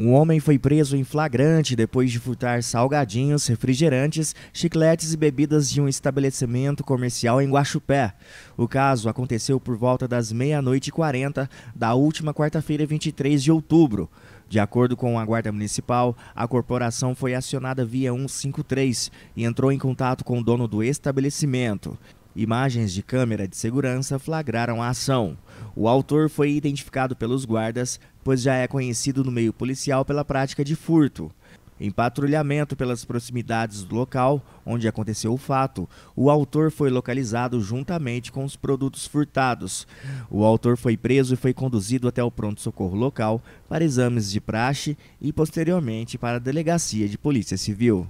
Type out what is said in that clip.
Um homem foi preso em flagrante depois de furtar salgadinhos, refrigerantes, chicletes e bebidas de um estabelecimento comercial em Guaxupé. O caso aconteceu por volta das meia-noite e quarenta da última quarta-feira, 23 de outubro. De acordo com a Guarda Municipal, a corporação foi acionada via 153 e entrou em contato com o dono do estabelecimento. Imagens de câmera de segurança flagraram a ação. O autor foi identificado pelos guardas, pois já é conhecido no meio policial pela prática de furto. Em patrulhamento pelas proximidades do local onde aconteceu o fato, o autor foi localizado juntamente com os produtos furtados. O autor foi preso e foi conduzido até o pronto-socorro local para exames de praxe e posteriormente para a delegacia de polícia civil.